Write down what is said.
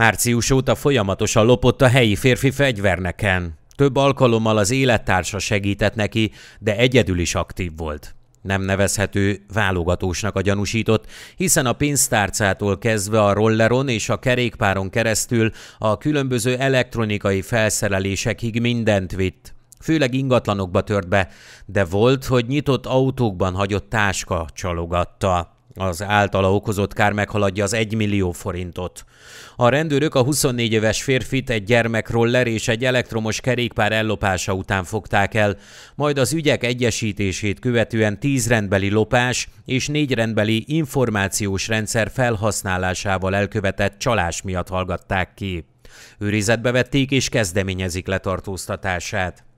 Március óta folyamatosan lopott a helyi férfi fegyverneken. Több alkalommal az élettársa segített neki, de egyedül is aktív volt. Nem nevezhető válogatósnak a gyanúsított, hiszen a pénztárcától kezdve a rolleron és a kerékpáron keresztül a különböző elektronikai felszerelésekig mindent vitt. Főleg ingatlanokba tört be, de volt, hogy nyitott autókban hagyott táska csalogatta. Az általa okozott kár meghaladja az 1 millió forintot. A rendőrök a 24 éves férfit egy gyermekroller és egy elektromos kerékpár ellopása után fogták el, majd az ügyek egyesítését követően 10 rendbeli lopás és 4 rendbeli információs rendszer felhasználásával elkövetett csalás miatt hallgatták ki. Őrizetbe vették és kezdeményezik letartóztatását.